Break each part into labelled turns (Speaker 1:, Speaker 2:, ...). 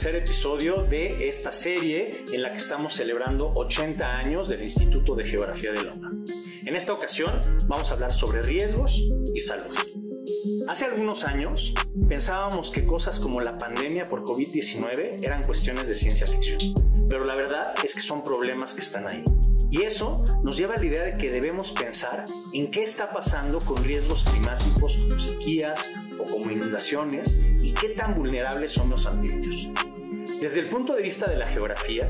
Speaker 1: tercer episodio de esta serie en la que estamos celebrando 80 años del Instituto de Geografía de Loma. En esta ocasión vamos a hablar sobre riesgos y salud. Hace algunos años pensábamos que cosas como la pandemia por COVID-19 eran cuestiones de ciencia ficción, pero la verdad es que son problemas que están ahí. Y eso nos lleva a la idea de que debemos pensar en qué está pasando con riesgos climáticos como sequías o como inundaciones y qué tan vulnerables son los antiguos. Desde el punto de vista de la geografía,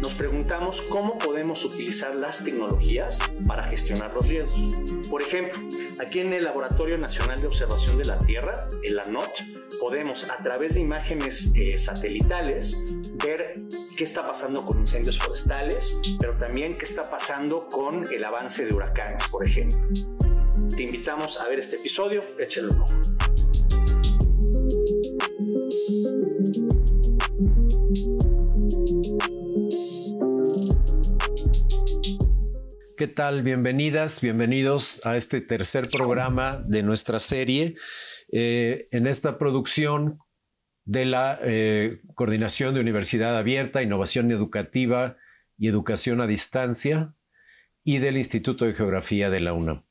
Speaker 1: nos preguntamos cómo podemos utilizar las tecnologías para gestionar los riesgos. Por ejemplo, aquí en el Laboratorio Nacional de Observación de la Tierra, el ANOT, podemos a través de imágenes eh, satelitales ver qué está pasando con incendios forestales, pero también qué está pasando con el avance de huracanes, por ejemplo. Te invitamos a ver este episodio, échelo. un ojo.
Speaker 2: ¿Qué tal? Bienvenidas, bienvenidos a este tercer programa de nuestra serie. Eh, en esta producción de la eh, Coordinación de Universidad Abierta, Innovación Educativa y Educación a Distancia y del Instituto de Geografía de la UNAM.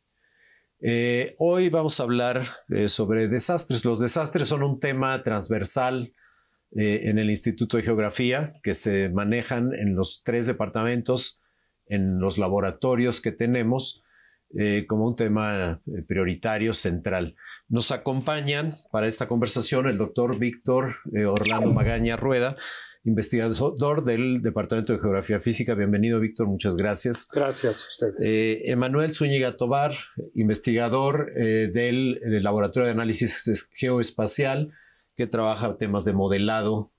Speaker 2: Eh, hoy vamos a hablar sobre desastres. Los desastres son un tema transversal en el Instituto de Geografía que se manejan en los tres departamentos en los laboratorios que tenemos eh, como un tema eh, prioritario central. Nos acompañan para esta conversación el doctor Víctor eh, Orlando Magaña Rueda, investigador del Departamento de Geografía Física. Bienvenido, Víctor, muchas gracias. Gracias a usted. Emanuel Zúñiga Tobar, investigador del, Laboratorio de Análisis Geoespacial que trabaja temas de modelado,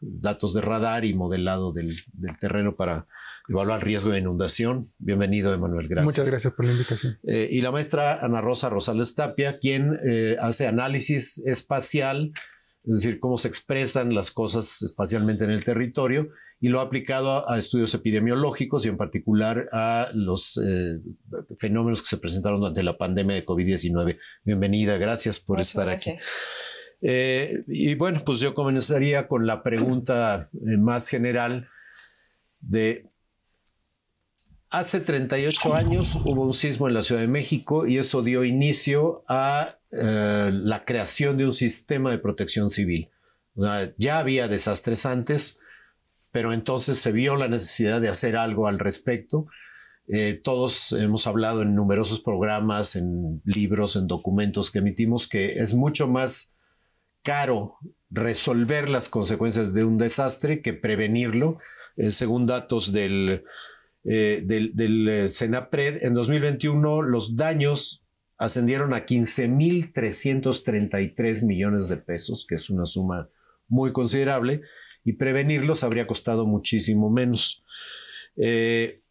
Speaker 2: datos de radar y modelado del terreno para evaluar riesgo de inundación. Bienvenido, Emanuel. Gracias. Muchas
Speaker 3: gracias por la invitación.
Speaker 2: Eh, y la maestra Ana Rosa Rosales Tapia, quien eh, hace análisis espacial, es decir, cómo se expresan las cosas espacialmente en el territorio, y lo ha aplicado a, estudios epidemiológicos y en particular a los eh, fenómenos que se presentaron durante la pandemia de COVID-19. Bienvenida, gracias por estar aquí. y bueno, pues yo comenzaría con la pregunta más general de Hace 38 años hubo un sismo en la Ciudad de México y eso dio inicio a eh, la creación de un sistema de protección civil. Ya había desastres antes, pero entonces se vio la necesidad de hacer algo al respecto. Eh, todos hemos hablado en numerosos programas, en libros, en documentos que emitimos, que es mucho más caro resolver las consecuencias de un desastre que prevenirlo. Eh, según datos del eh, del, eh, Senapred, en 2021 los daños ascendieron a 15.333 millones de pesos, que es una suma muy considerable, y prevenirlos habría costado muchísimo menos. Eh,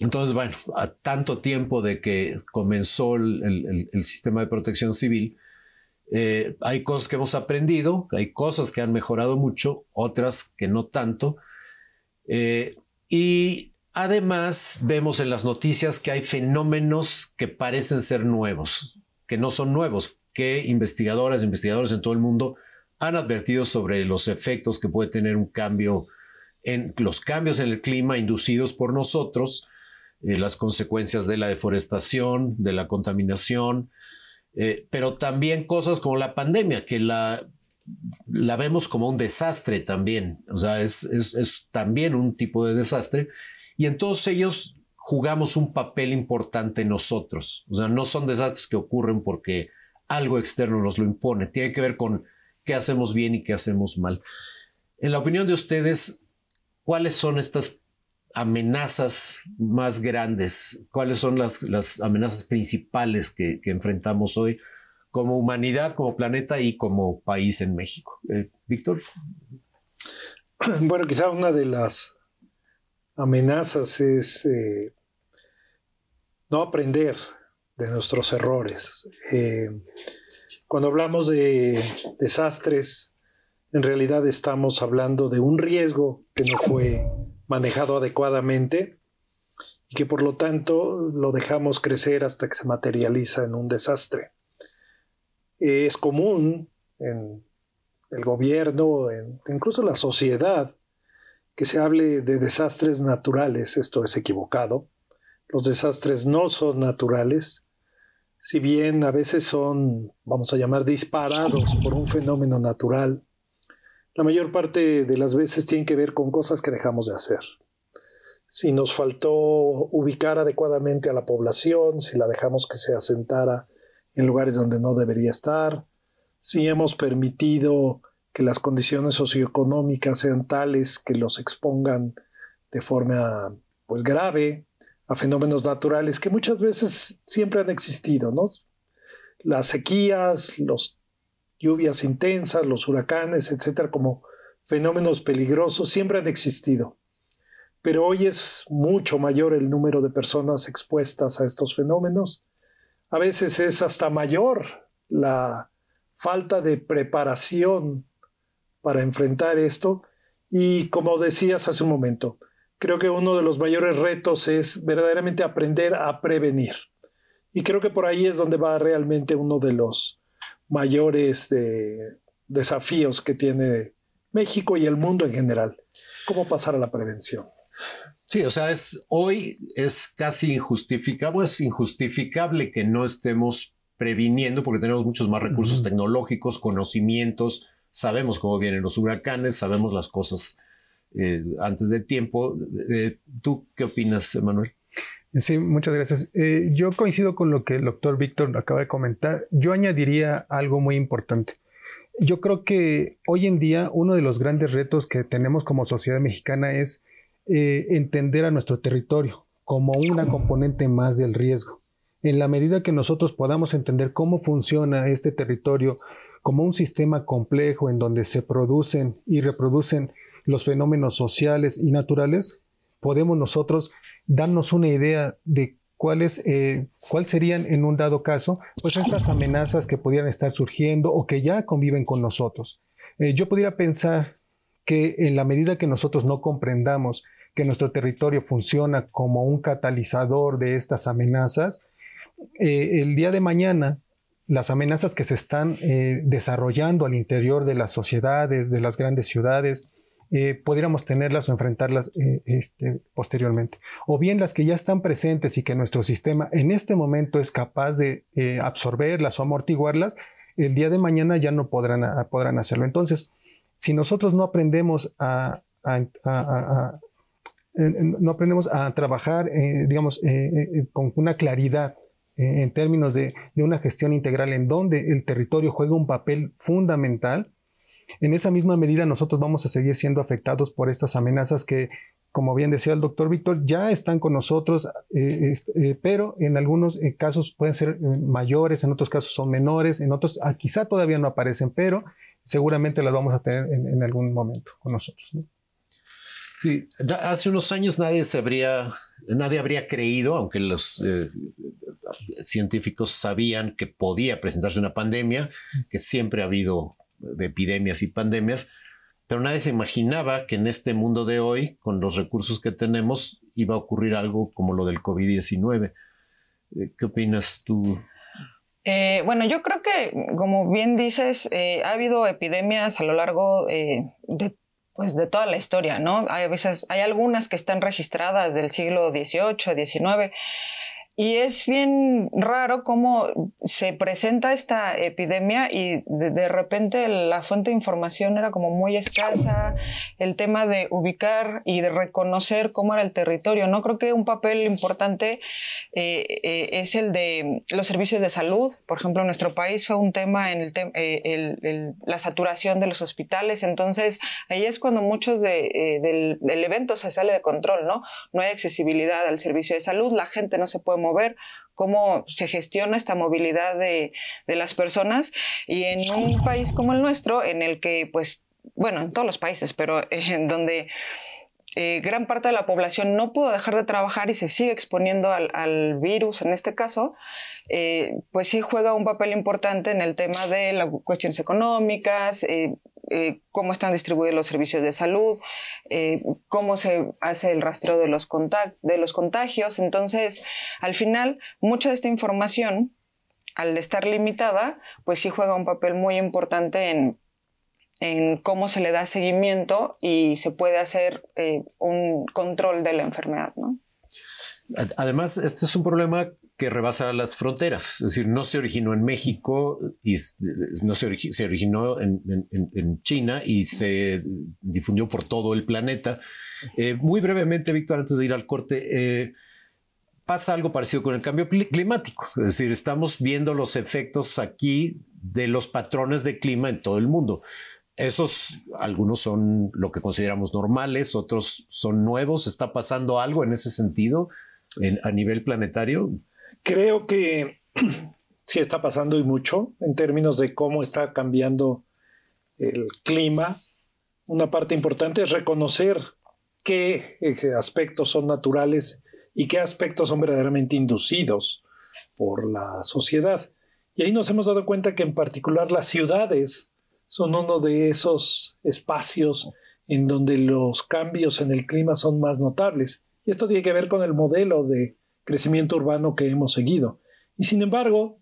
Speaker 2: entonces, bueno, a tanto tiempo de que comenzó el, sistema de protección civil, hay cosas que hemos aprendido, hay cosas que han mejorado mucho, otras que no tanto. y Además, vemos en las noticias que hay fenómenos que parecen ser nuevos, que no son nuevos, que investigadoras e investigadores en todo el mundo han advertido sobre los efectos que puede tener un cambio en los cambios en el clima inducidos por nosotros, eh, las consecuencias de la deforestación, de la contaminación, eh, pero también cosas como la pandemia, que la, la vemos como un desastre también, o sea, es, es también un tipo de desastre, y en todos ellos jugamos un papel importante nosotros. O sea, no son desastres que ocurren porque algo externo nos lo impone. Tiene que ver con qué hacemos bien y qué hacemos mal. En la opinión de ustedes, ¿cuáles son estas amenazas más grandes? ¿Cuáles son las, las amenazas principales que, enfrentamos hoy como humanidad, como planeta y como país en México? Eh, Víctor.
Speaker 4: Bueno, quizá una de las amenazas es eh, no aprender de nuestros errores. Eh, cuando hablamos de desastres, en realidad estamos hablando de un riesgo que no fue manejado adecuadamente y que por lo tanto lo dejamos crecer hasta que se materializa en un desastre. es común en el gobierno, incluso en la sociedad, que se hable de desastres naturales, esto es equivocado. Los desastres no son naturales, si bien a veces son, vamos a llamar, disparados por un fenómeno natural, la mayor parte de las veces tienen que ver con cosas que dejamos de hacer. Si nos faltó ubicar adecuadamente a la población, si la dejamos que se asentara en lugares donde no debería estar, si hemos permitido que las condiciones socioeconómicas sean tales que los expongan de forma pues grave a fenómenos naturales que muchas veces siempre han existido, ¿no? Las sequías, las lluvias intensas, los huracanes, etcétera, como fenómenos peligrosos siempre han existido. Pero hoy es mucho mayor el número de personas expuestas a estos fenómenos. A veces es hasta mayor la falta de preparación para enfrentar esto. Y como decías hace un momento, creo que uno de los mayores retos es verdaderamente aprender a prevenir. Y creo que por ahí es donde va realmente uno de los mayores eh, desafíos que tiene México y el mundo en general. ¿Cómo pasar a la prevención?
Speaker 2: Sí, o sea, es, hoy es casi injustificable, es injustificable que no estemos previniendo porque tenemos muchos más recursos tecnológicos, conocimientos, sabemos cómo vienen los huracanes, sabemos las cosas eh, antes de tiempo. Eh, ¿Tú qué opinas, Manuel?
Speaker 3: Sí, muchas gracias. Eh, yo coincido con lo que el doctor Víctor acaba de comentar. Yo añadiría algo muy importante. Yo creo que hoy en día uno de los grandes retos que tenemos como sociedad mexicana es entender a nuestro territorio como una componente más del riesgo. En la medida que nosotros podamos entender cómo funciona este territorio, como un sistema complejo en donde se producen y reproducen los fenómenos sociales y naturales, podemos nosotros darnos una idea de cuáles eh, cuál serían en un dado caso pues estas amenazas que pudieran estar surgiendo o que ya conviven con nosotros. Eh, yo pudiera pensar que en la medida que nosotros no comprendamos que nuestro territorio funciona como un catalizador de estas amenazas, eh, el día de mañana las amenazas que se están eh, desarrollando al interior de las sociedades, de las grandes ciudades, eh, pudiéramos tenerlas o enfrentarlas eh, este, posteriormente. O bien las que ya están presentes y que nuestro sistema en este momento es capaz de eh, absorberlas o amortiguarlas, el día de mañana ya no podrán, ah, podrán hacerlo. Entonces, si nosotros no aprendemos a, no aprendemos a trabajar, digamos, con una claridad eh, en términos de, de, una gestión integral en donde el territorio juega un papel fundamental, en esa misma medida nosotros vamos a seguir siendo afectados por estas amenazas que, como bien decía el doctor Víctor, ya están con nosotros, eh, este, eh, pero en algunos casos pueden ser mayores, en otros casos son menores, en otros ah, quizá todavía no aparecen, pero seguramente las vamos a tener en, algún momento con nosotros.
Speaker 2: Sí, hace unos años nadie se habría, nadie habría creído, aunque los eh, científicos sabían que podía presentarse una pandemia, que siempre ha habido epidemias y pandemias, pero nadie se imaginaba que en este mundo de hoy, con los recursos que tenemos, iba a ocurrir algo como lo del COVID-19. Eh, ¿Qué opinas tú?
Speaker 5: Eh, bueno, yo creo que, como bien dices, ha habido epidemias a lo largo de pues de toda la historia, ¿no? Hay veces, hay algunas que están registradas del siglo XVIII, XIX, y es bien raro cómo se presenta esta epidemia y de, repente la fuente de información era como muy escasa, el tema de ubicar y de reconocer cómo era el territorio. No creo que un papel importante eh, eh, es el de los servicios de salud. Por ejemplo, en nuestro país fue un tema en el eh, la saturación de los hospitales. Entonces, ahí es cuando muchos del, del evento se sale de control, ¿no? No hay accesibilidad al servicio de salud, la gente no se puede ver cómo se gestiona esta movilidad de, las personas y en un país como el nuestro, en el que pues bueno, en todos los países, pero eh, en donde eh, gran parte de la población no pudo dejar de trabajar y se sigue exponiendo al, virus en este caso, eh, pues sí juega un papel importante en el tema de las cuestiones económicas, eh, cómo están distribuidos los servicios de salud, cómo se hace el rastreo de los, de los contagios. Entonces, al final, mucha de esta información, al estar limitada, pues sí juega un papel muy importante en en cómo se le da seguimiento y se puede hacer eh, un control de la enfermedad.
Speaker 2: Además, este es un problema que rebasa las fronteras, es decir, no se originó en México y no se, originó en, China y se difundió por todo el planeta. Eh, muy brevemente, Víctor, antes de ir al corte, eh, pasa algo parecido con el cambio climático, es decir, estamos viendo los efectos aquí de los patrones de clima en todo el mundo. Esos, algunos son lo que consideramos normales, otros son nuevos. ¿Está pasando algo en ese sentido a nivel planetario?
Speaker 4: Creo que sí está pasando y mucho en términos de cómo está cambiando el clima. Una parte importante es reconocer qué eh, aspectos son naturales y qué aspectos son verdaderamente inducidos por la sociedad. Y ahí nos hemos dado cuenta que en particular las ciudades son uno de esos espacios en donde los cambios en el clima son más notables. Y esto tiene que ver con el modelo de crecimiento urbano que hemos seguido. Y sin embargo,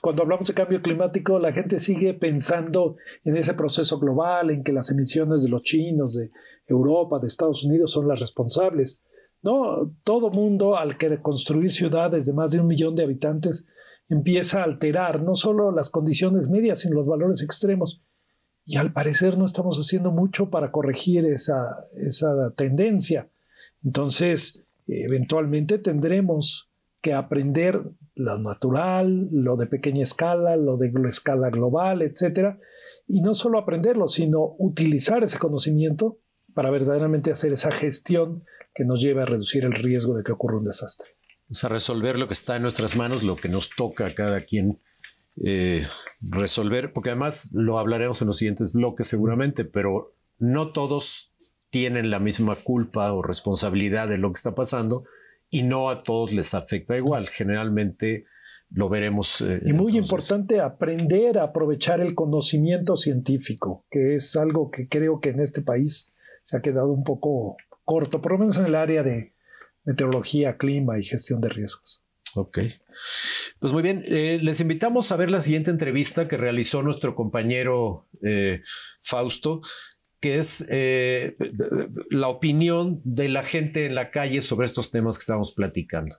Speaker 4: cuando hablamos de cambio climático, la gente sigue pensando en ese proceso global, en que las emisiones de los chinos, de Europa, de Estados Unidos son las responsables. No, todo mundo al querer construir ciudades de más de un millón de habitantes empieza a alterar no solo las condiciones medias, sino los valores extremos. Y al parecer no estamos haciendo mucho para corregir esa, tendencia. Entonces, eventualmente tendremos que aprender lo natural, lo de pequeña escala, lo de escala global, etc. y no solo aprenderlo, sino utilizar ese conocimiento para verdaderamente hacer esa gestión que nos lleve a reducir el riesgo de que ocurra un desastre.
Speaker 2: O sea, resolver lo que está en nuestras manos, lo que nos toca a cada quien eh, resolver, porque además lo hablaremos en los siguientes bloques seguramente, pero no todos tienen la misma culpa o responsabilidad de lo que está pasando y no a todos les afecta igual. Generalmente lo veremos. Eh, y
Speaker 4: muy importante aprender a aprovechar el conocimiento científico, que es algo que creo que en este país se ha quedado un poco corto, por lo menos en el área de meteorología, clima y gestión de riesgos. Ok.
Speaker 2: Pues muy bien, eh, les invitamos a ver la siguiente entrevista que realizó nuestro compañero eh, Fausto, que es eh, la opinión de la gente en la calle sobre estos temas que estamos platicando.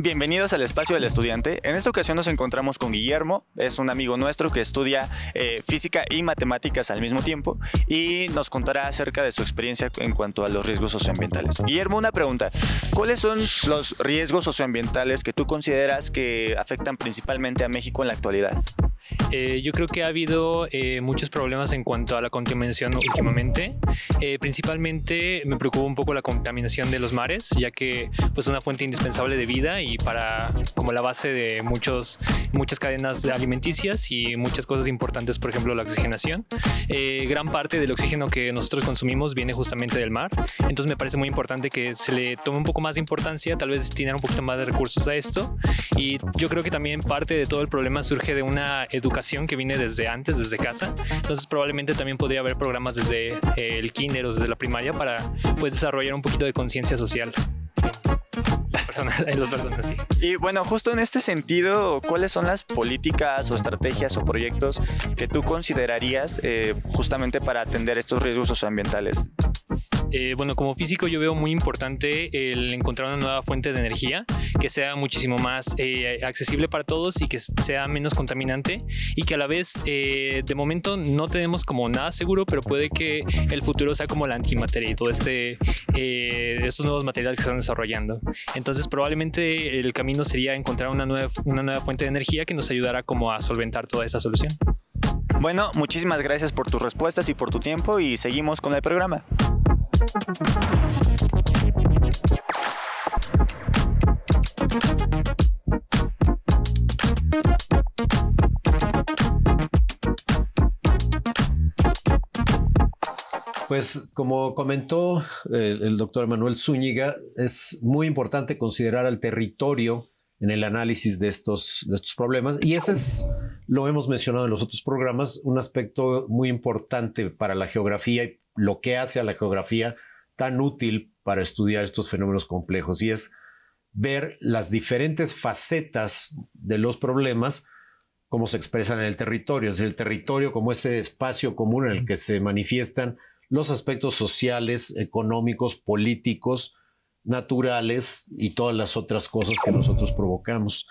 Speaker 1: Bienvenidos al espacio del estudiante. En esta ocasión nos encontramos con Guillermo, es un amigo nuestro que estudia eh, física y matemáticas al mismo tiempo y nos contará acerca de su experiencia en cuanto a los riesgos socioambientales. Guillermo, una pregunta. ¿Cuáles son los riesgos socioambientales que tú consideras que afectan principalmente a México en la actualidad?
Speaker 6: Eh, yo creo que ha habido eh, muchos problemas en cuanto a la contaminación últimamente. Eh, principalmente me preocupa un poco la contaminación de los mares, ya que es pues, una fuente indispensable de vida y para como la base de muchos, muchas cadenas alimenticias y muchas cosas importantes, por ejemplo la oxigenación. gran parte del oxígeno que nosotros consumimos viene justamente del mar, entonces me parece muy importante que se le tome un poco más de importancia, tal vez destinar un poquito más de recursos a esto. Y yo creo que también parte de todo el problema surge de una educación educación que viene desde antes, desde casa. Entonces probablemente también podría haber programas desde eh, el kinder o desde la primaria para pues desarrollar un poquito de conciencia social.
Speaker 1: Y bueno, justo en este sentido, ¿cuáles son las políticas o estrategias o proyectos que tú considerarías eh, justamente para atender estos riesgos ambientales
Speaker 6: eh, bueno, como físico yo veo muy importante el encontrar una nueva fuente de energía que sea muchísimo más eh, accesible para todos y que sea menos contaminante y que a la vez eh, de momento no tenemos como nada seguro, pero puede que el futuro sea como la antimateria y todo este, estos nuevos materiales que están desarrollando. Entonces probablemente el camino sería encontrar una nueva, una nueva fuente de energía que nos ayudara como a solventar toda esa solución.
Speaker 1: Bueno, muchísimas gracias por tus respuestas y por tu tiempo y seguimos con el programa.
Speaker 2: Pues como comentó eh, el, doctor Manuel Zúñiga, es muy importante considerar al territorio en el análisis de estos, estos problemas. Y ese es, lo hemos mencionado en los otros programas, un aspecto muy importante para la geografía y lo que hace a la geografía tan útil para estudiar estos fenómenos complejos. Y es ver las diferentes facetas de los problemas, como se expresan en el territorio, es decir, el territorio como ese espacio común en el que se manifiestan los aspectos sociales, económicos, políticos, naturales y todas las otras cosas que nosotros provocamos.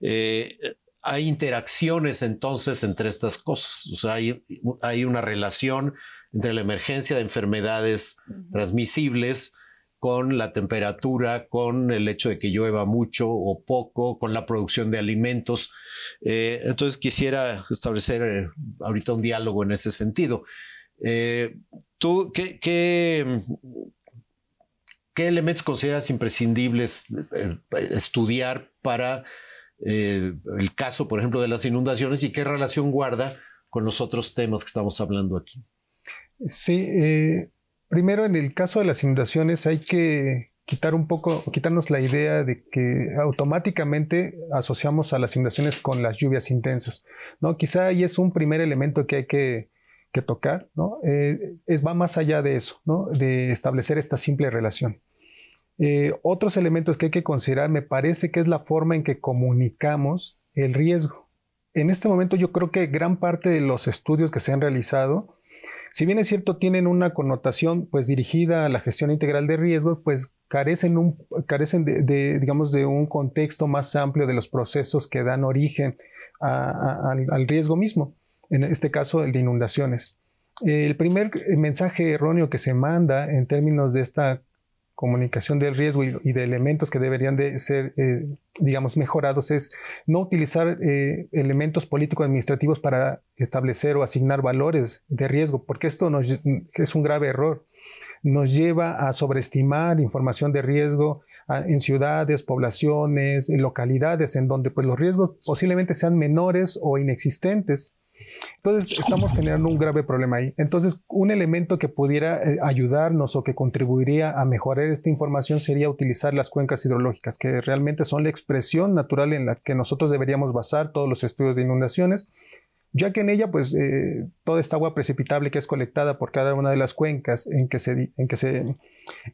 Speaker 2: Eh, hay interacciones entonces entre estas cosas, o hay, una relación entre la emergencia de enfermedades transmisibles con la temperatura, con el hecho de que llueva mucho o poco, con la producción de alimentos. Eh, entonces quisiera establecer eh, ahorita un diálogo en ese sentido. ¿Tú qué, ¿Qué elementos consideras imprescindibles eh, estudiar para eh, el caso, por ejemplo, de las inundaciones y qué relación guarda con los otros temas que estamos hablando aquí?
Speaker 3: Sí, eh, primero en el caso de las inundaciones hay que quitar un poco, quitarnos la idea de que automáticamente asociamos a las inundaciones con las lluvias intensas. ¿no? Quizá ahí es un primer elemento que hay que que tocar, ¿no? Eh, es, va más allá de eso, De establecer esta simple relación. Eh, otros elementos que hay que considerar, me parece que es la forma en que comunicamos el riesgo. En este momento yo creo que gran parte de los estudios que se han realizado, si bien es cierto, tienen una connotación pues dirigida a la gestión integral de riesgos, pues carecen, un, carecen de, digamos, de un contexto más amplio de los procesos que dan origen al riesgo mismo en este caso el de inundaciones. El primer eh, mensaje erróneo que se manda en términos de esta comunicación del riesgo y, de elementos que deberían de ser, eh, digamos, mejorados es no utilizar eh, elementos político-administrativos para establecer o asignar valores de riesgo, porque esto es un grave error. Nos lleva a sobreestimar información de riesgo en ciudades, poblaciones, localidades en donde pues, los riesgos posiblemente sean menores o inexistentes entonces, estamos generando un grave problema ahí. Entonces, un elemento que pudiera eh, ayudarnos o que contribuiría a mejorar esta información sería utilizar las cuencas hidrológicas, que realmente son la expresión natural en la que nosotros deberíamos basar todos los estudios de inundaciones ya que en ella pues eh, toda esta agua precipitable que es colectada por cada una de las cuencas en que se,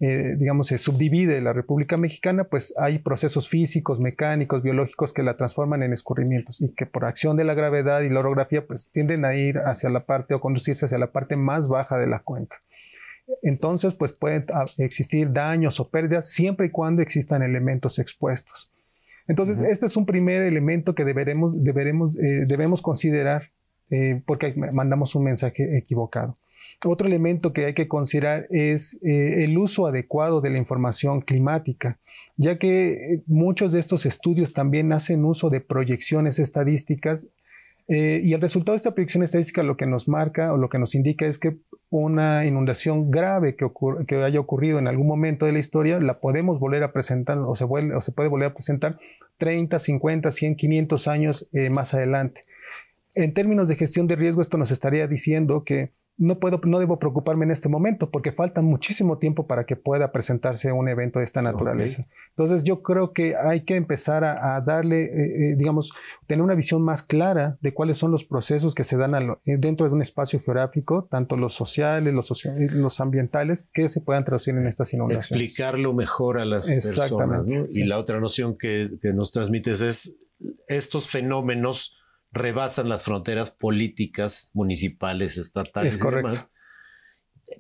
Speaker 3: eh, digamos, se subdivide la República Mexicana, pues hay procesos físicos, mecánicos, biológicos que la transforman en escurrimientos y que por acción de la gravedad y la orografía pues tienden a ir hacia la parte o conducirse hacia la parte más baja de la cuenca. Entonces pues pueden ah, existir daños o pérdidas siempre y cuando existan elementos expuestos. Entonces, este es un primer elemento que deberemos, deberemos, eh, debemos considerar eh, porque mandamos un mensaje equivocado. Otro elemento que hay que considerar es eh, el uso adecuado de la información climática, ya que muchos de estos estudios también hacen uso de proyecciones estadísticas eh, y el resultado de esta proyección estadística lo que nos marca o lo que nos indica es que una inundación grave que, haya ocurrido en algún momento de la historia la podemos volver a presentar o se, o se puede volver a presentar 30, 50, 100, 500 años eh, más adelante. En términos de gestión de riesgo, esto nos estaría diciendo que no puedo, no debo preocuparme en este momento porque falta muchísimo tiempo para que pueda presentarse un evento de esta naturaleza. Entonces yo creo que hay que empezar a, darle, eh, eh, digamos, tener una visión más clara de cuáles son los procesos que se dan eh, dentro de un espacio geográfico, tanto los sociales, los, los ambientales, que se puedan traducir en estas inundaciones.
Speaker 2: Explicarlo mejor a las personas. Y la otra noción que, que nos transmites es estos fenómenos rebasan las fronteras políticas, municipales, estatales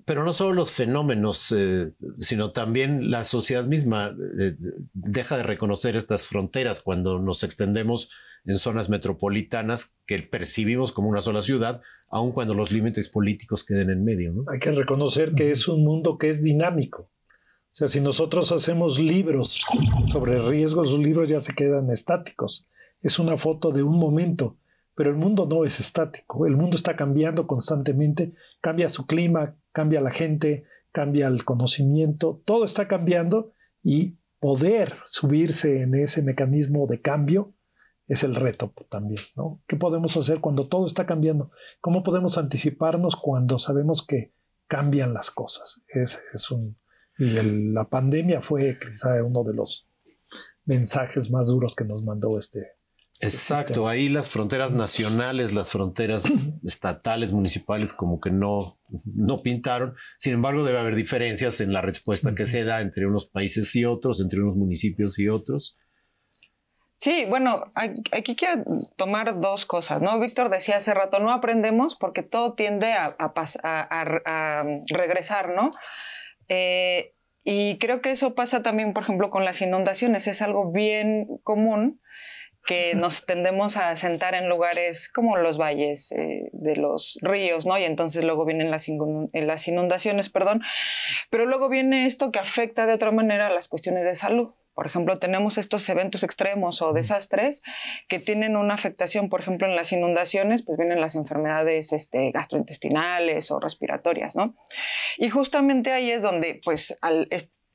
Speaker 2: Pero no solo los fenómenos, eh, sino también la sociedad misma eh, deja de reconocer estas fronteras cuando nos extendemos en zonas metropolitanas que percibimos como una sola ciudad, aun cuando los límites políticos queden en medio.
Speaker 4: Hay que reconocer que es un mundo que es dinámico. O sea, si nosotros hacemos libros sobre riesgos, los libros ya se quedan estáticos. Es una foto de un momento pero el mundo no es estático, el mundo está cambiando constantemente, cambia su clima, cambia la gente, cambia el conocimiento, todo está cambiando y poder subirse en ese mecanismo de cambio es el reto también, ¿no? ¿Qué podemos hacer cuando todo está cambiando? ¿Cómo podemos anticiparnos cuando sabemos que cambian las cosas? Es, un, y la pandemia fue quizá uno de los mensajes más duros que nos mandó este,
Speaker 2: Exacto, ahí las fronteras nacionales, las fronteras estatales, municipales, como que no, no pintaron. Sin embargo, debe haber diferencias en la respuesta que se da entre unos países y otros, entre unos municipios y otros.
Speaker 5: Sí, bueno, aquí quiero tomar dos cosas, ¿no? Víctor decía hace rato, no aprendemos porque todo tiende a, regresar, ¿no? Eh, y creo que eso pasa también, por ejemplo, con las inundaciones. Es algo bien común que nos tendemos a sentar en lugares como los valles eh, de los ríos, ¿no? Y entonces luego vienen las, eh, las inundaciones, perdón, pero luego viene esto que afecta de otra manera a las cuestiones de salud. Por ejemplo, tenemos estos eventos extremos o desastres que tienen una afectación, por ejemplo, en las inundaciones, pues vienen las enfermedades este, gastrointestinales o respiratorias, ¿no? Y justamente ahí es donde, pues, al,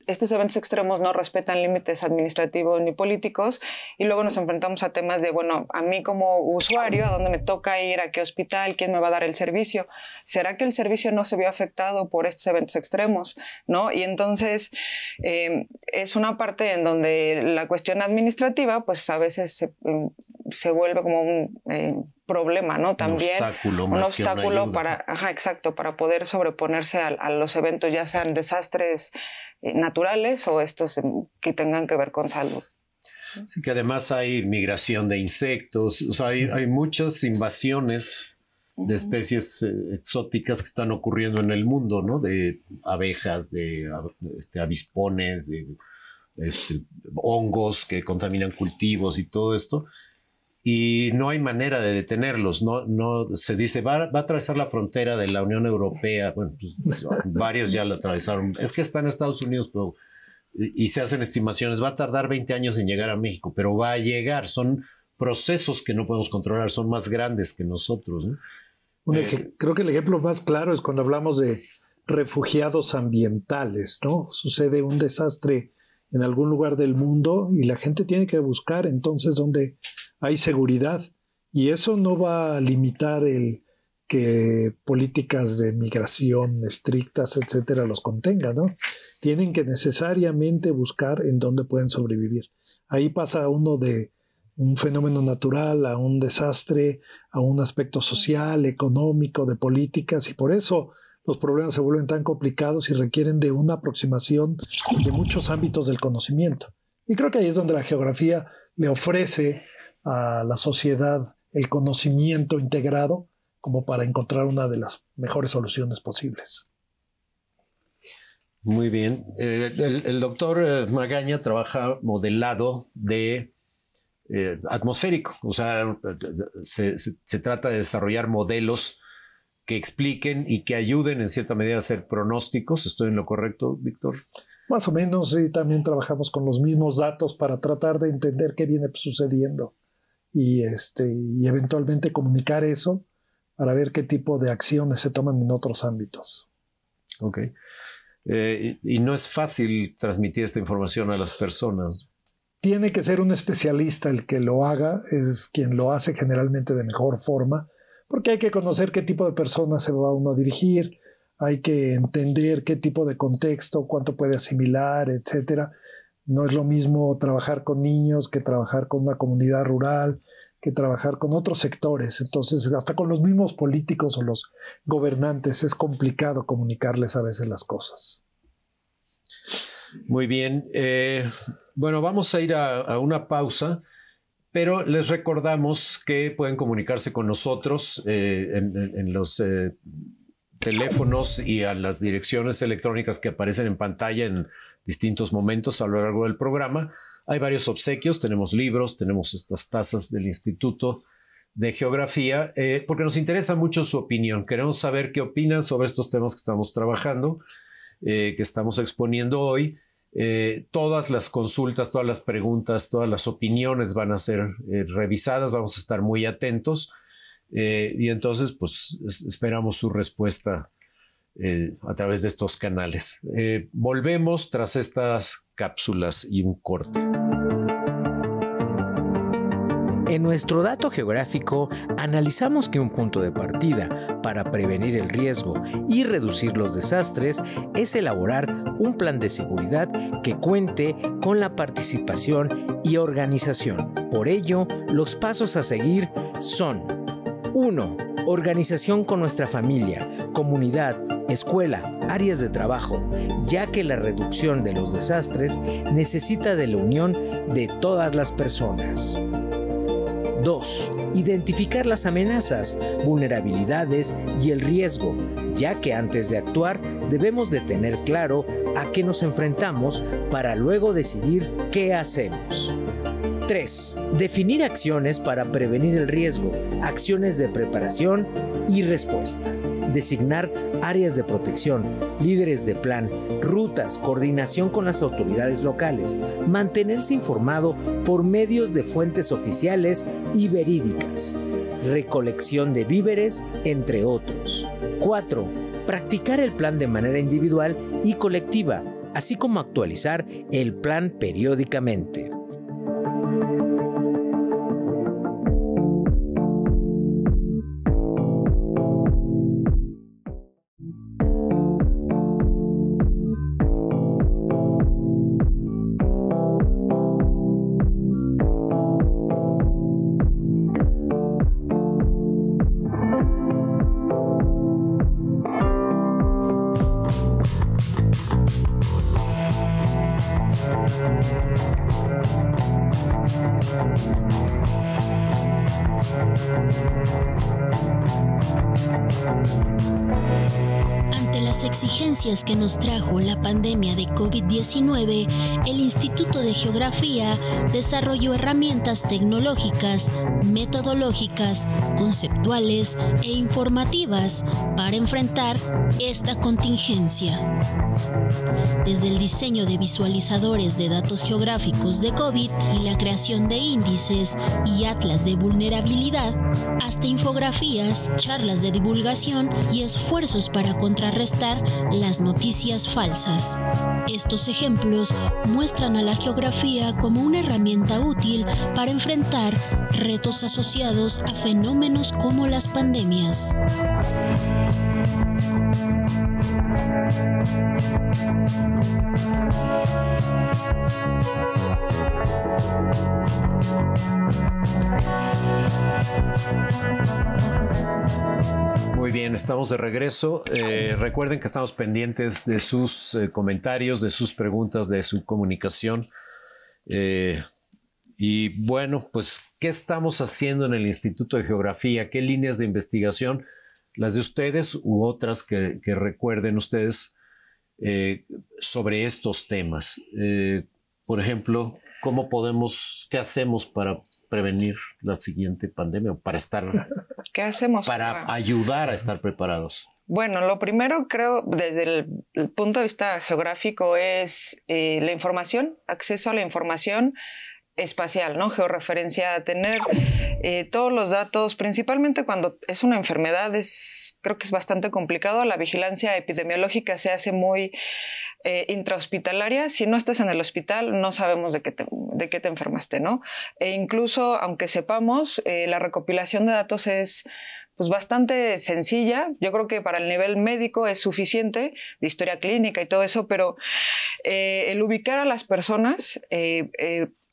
Speaker 5: estos eventos extremos no respetan límites administrativos ni políticos y luego nos enfrentamos a temas de, bueno, a mí como usuario, ¿a dónde me toca ir? ¿A qué hospital? ¿Quién me va a dar el servicio? ¿Será que el servicio no se vio afectado por estos eventos extremos? ¿No? Y entonces em, es una parte en donde la cuestión administrativa, pues a veces se, em, se vuelve como un... Em, problema, ¿no? También un obstáculo, para, ajá, exacto, para poder sobreponerse a, los eventos, ya sean desastres eh, naturales o estos que tengan que ver con salud.
Speaker 2: Sí, que además hay migración de insectos, o sea, hay, muchas invasiones de especies eh, exóticas que están ocurriendo en el mundo, ¿no? De abejas, de este, avispones, de este, hongos que contaminan cultivos y todo esto y no hay manera de detenerlos. No, no se dice, va, a atravesar la frontera de la Unión Europea. Bueno, pues, varios ya la atravesaron. Es que está en Estados Unidos, pero, y, se hacen estimaciones. Va a tardar 20 años en llegar a México, pero va a llegar. Son procesos que no podemos controlar, son más
Speaker 4: grandes que nosotros. Eh, creo que el ejemplo más claro es cuando hablamos de refugiados ambientales, ¿no? Sucede un desastre en algún lugar del mundo y la gente tiene que buscar entonces dónde hay seguridad y eso no va a limitar el que políticas de migración estrictas, etcétera, los contenga, ¿no? Tienen que necesariamente buscar en dónde pueden sobrevivir. Ahí pasa uno de un fenómeno natural a un desastre, a un aspecto social, económico, de políticas, y por eso los problemas se vuelven tan complicados y requieren de una aproximación de muchos ámbitos del conocimiento. Y creo que ahí es donde la geografía le ofrece a la sociedad el conocimiento integrado como para encontrar una de las mejores soluciones posibles.
Speaker 2: Muy bien. Eh, el, doctor eh, Magaña trabaja modelado de eh, atmosférico, o sea, se, se, trata de desarrollar modelos que expliquen y que ayuden en cierta medida a hacer pronósticos. ¿Estoy en lo correcto, Víctor?
Speaker 4: Más o menos, sí, también trabajamos con los mismos datos para tratar de entender qué viene sucediendo y, este, y eventualmente comunicar eso para ver qué tipo de acciones se toman en otros ámbitos. Ok.
Speaker 2: Eh, y, no es fácil transmitir esta información a las personas.
Speaker 4: Tiene que ser un especialista el que lo haga, es quien lo hace generalmente de mejor forma, porque hay que conocer qué tipo de personas se va uno a dirigir, hay que entender qué tipo de contexto, cuánto puede asimilar, etcétera. No es lo mismo trabajar con niños que trabajar con una comunidad rural, que trabajar con otros sectores. Entonces, hasta con los mismos políticos o los gobernantes es complicado comunicarles a veces las cosas.
Speaker 2: Muy bien. Eh, bueno, vamos a ir a, una pausa pero les recordamos que pueden comunicarse con nosotros eh, en, los eh, teléfonos y a las direcciones electrónicas que aparecen en pantalla en distintos momentos a lo largo del programa. Hay varios obsequios, tenemos libros, tenemos estas tazas del Instituto de Geografía, eh, porque nos interesa mucho su opinión. Queremos saber qué opinan sobre estos temas que estamos trabajando, eh, que estamos exponiendo hoy. Eh, todas las consultas, todas las preguntas, todas las opiniones van a ser revisadas, vamos a estar muy atentos y entonces pues esperamos su respuesta eh, a través de estos canales. Eh, volvemos tras estas cápsulas y un corte.
Speaker 7: En nuestro dato geográfico analizamos que un punto de partida para prevenir el riesgo y reducir los desastres es elaborar un plan de seguridad que cuente con la participación y organización. Por ello, los pasos a seguir son 1. Organización con nuestra familia, comunidad, escuela, áreas de trabajo, ya que la reducción de los desastres necesita de la unión de todas las personas. 2. Identificar las amenazas, vulnerabilidades y el riesgo, ya que antes de actuar debemos de tener claro a qué nos enfrentamos para luego decidir qué hacemos. 3. Definir acciones para prevenir el riesgo, acciones de preparación y respuesta designar áreas de protección, líderes de plan, rutas, coordinación con las autoridades locales, mantenerse informado por medios de fuentes oficiales y verídicas, recolección de víveres, entre otros. 4. Practicar el plan de manera individual y colectiva, así como actualizar el plan periódicamente. el Instituto de Geografía desarrolló herramientas tecnológicas, metodológicas, conceptuales e informativas para enfrentar esta contingencia. Desde el diseño de visualizadores de datos geográficos de COVID y la creación de índices y atlas de vulnerabilidad, hasta infografías, charlas de divulgación y esfuerzos para contrarrestar las noticias falsas. Estos ejemplos muestran a la geografía como una herramienta útil para enfrentar retos asociados a fenómenos como las pandemias.
Speaker 2: Muy bien, estamos de regreso. Eh, recuerden que estamos pendientes de sus eh, comentarios, de sus preguntas, de su comunicación. Eh, y bueno, pues, ¿qué estamos haciendo en el Instituto de Geografía? ¿Qué líneas de investigación? Las de ustedes u otras que, que recuerden ustedes sobre estos temas. por ejemplo, ¿cómo podemos, qué hacemos para prevenir la siguiente pandemia o para estar... Para, ah. ayudar a estar preparados.
Speaker 5: Bueno, lo primero creo desde el, punto de vista geográfico es eh, la información, acceso a la información espacial, ¿no? Georreferenciada, tener eh, todos los datos, principalmente cuando es una enfermedad, es, creo que es bastante complicado. La vigilancia epidemiológica se hace muy eh, intrahospitalaria, si no estás en el hospital, no sabemos de qué te, de qué te enfermaste, ¿no? E incluso, aunque sepamos, eh, la recopilación de datos es pues bastante sencilla. Yo creo que para el nivel médico es suficiente, de historia clínica y todo eso, pero eh, el ubicar a las personas, eh,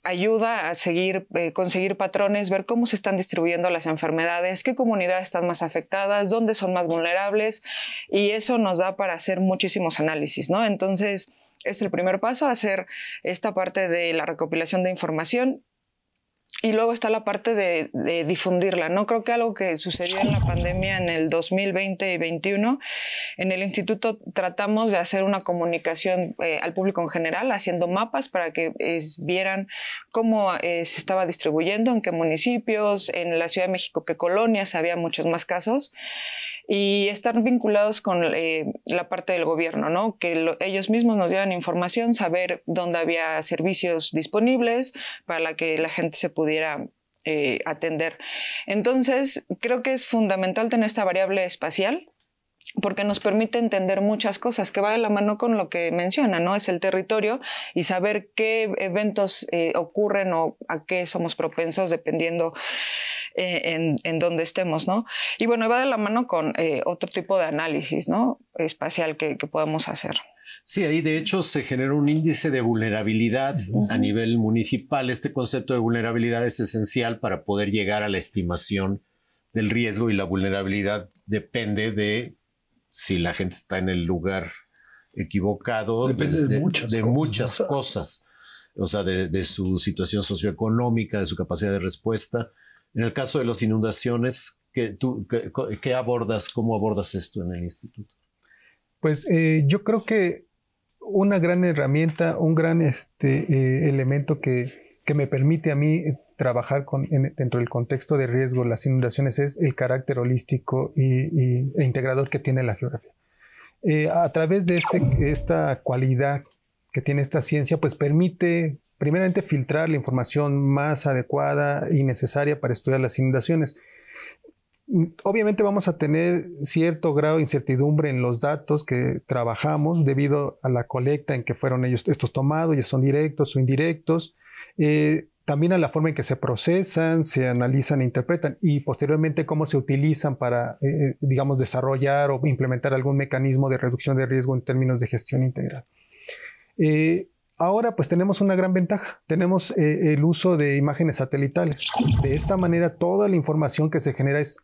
Speaker 5: ayuda a seguir, eh, conseguir patrones, ver cómo se están distribuyendo las enfermedades, qué comunidades están más afectadas, dónde son más vulnerables y eso nos da para hacer muchísimos análisis, ¿no? Entonces, es el primer paso, hacer esta parte de la recopilación de información y luego está la parte de, difundirla, ¿no? Creo que algo que sucedió en la pandemia en el 2020 y 2021, en el instituto tratamos de hacer una comunicación eh, al público en general, haciendo mapas para que eh, vieran cómo eh, se estaba distribuyendo, en qué municipios, en la Ciudad de México, qué colonias, había muchos más casos y estar vinculados con eh, la parte del gobierno, ¿no? que ellos mismos nos dieran información, saber dónde había servicios disponibles para que la gente se pudiera eh, atender. Entonces, creo que es fundamental tener esta variable espacial porque nos permite entender muchas cosas que va de la mano con lo que menciona, ¿no? Es el territorio y saber qué eventos eh, ocurren o a qué somos propensos dependiendo eh, en, donde estemos, ¿no? Y bueno, va de la mano con eh, otro tipo de análisis, ¿no? Espacial que, que podemos hacer.
Speaker 2: Sí, ahí de hecho se genera un índice de vulnerabilidad a nivel municipal. Este concepto de vulnerabilidad es esencial para poder llegar a la estimación del riesgo y la vulnerabilidad depende de si la gente está en el lugar equivocado, depende de, muchas, de cosas. muchas, cosas. o sea, de, su situación socioeconómica, de su capacidad de respuesta. En el caso de las inundaciones, ¿qué, abordas? ¿Cómo abordas esto en el instituto?
Speaker 3: Pues eh, yo creo que una gran herramienta, un gran este, eh, elemento que, me permite a mí trabajar con, dentro del contexto de riesgo las inundaciones es el carácter holístico y, e integrador que tiene la geografía. Eh, a través de este, esta cualidad que tiene esta ciencia, pues permite primeramente filtrar la información más adecuada y necesaria para estudiar las inundaciones. Obviamente vamos a tener cierto grado de incertidumbre en los datos que trabajamos debido a la colecta en que fueron ellos estos tomados, ya son directos o indirectos, eh, también a la forma en que se procesan, se analizan e interpretan y posteriormente cómo se utilizan para, eh, eh, digamos, desarrollar o implementar algún mecanismo de reducción de riesgo en términos de gestión integral. Ahora pues tenemos una gran ventaja, tenemos eh, el uso de imágenes satelitales. De esta manera toda la información que se genera es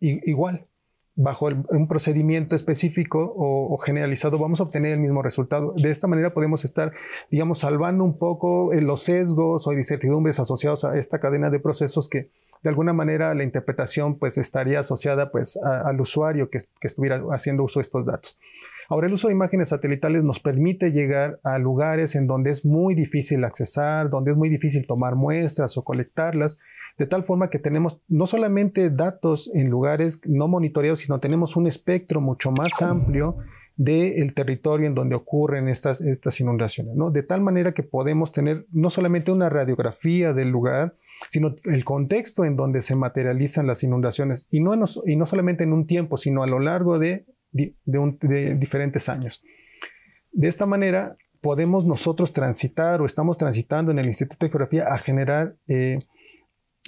Speaker 3: igual. Bajo un procedimiento específico o, generalizado vamos a obtener el mismo resultado. De esta manera podemos estar, digamos, salvando un poco eh, los sesgos o incertidumbres asociados a esta cadena de procesos que, de alguna manera la interpretación pues estaría asociada pues al usuario que, estuviera haciendo uso de estos datos. Ahora, el uso de imágenes satelitales nos permite llegar a lugares en donde es muy difícil accesar, donde es muy difícil tomar muestras o colectarlas, de tal forma que tenemos no solamente datos en lugares no monitoreados, sino tenemos un espectro mucho más amplio del territorio en donde ocurren estas, estas inundaciones, ¿no? De tal manera que podemos tener no solamente una radiografía del lugar, sino el contexto en donde se materializan las inundaciones, y no, y no solamente en un tiempo, sino a lo largo de de, diferentes años. De esta manera, podemos nosotros transitar o estamos transitando en el Instituto de Geografía a generar, eh,